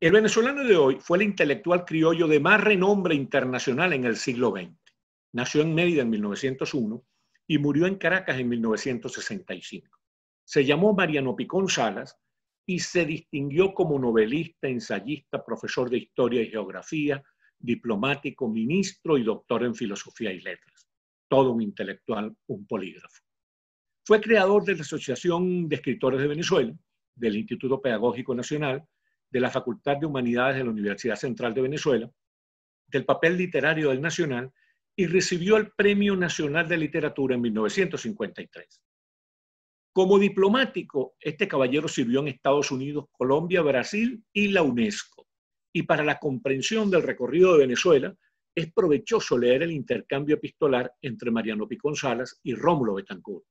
El venezolano de hoy fue el intelectual criollo de más renombre internacional en el siglo XX. Nació en Mérida en 1901 y murió en Caracas en 1965. Se llamó Mariano Picón Salas y se distinguió como novelista, ensayista, profesor de historia y geografía, diplomático, ministro y doctor en filosofía y letras. Todo un intelectual, un polígrafo. Fue creador de la Asociación de Escritores de Venezuela, del Instituto Pedagógico Nacional, de la Facultad de Humanidades de la Universidad Central de Venezuela, del papel literario del Nacional y recibió el Premio Nacional de Literatura en 1953. Como diplomático, este caballero sirvió en Estados Unidos, Colombia, Brasil y la UNESCO. Y para la comprensión del recorrido de Venezuela, es provechoso leer el intercambio epistolar entre Mariano P. González y Rómulo Betancourt.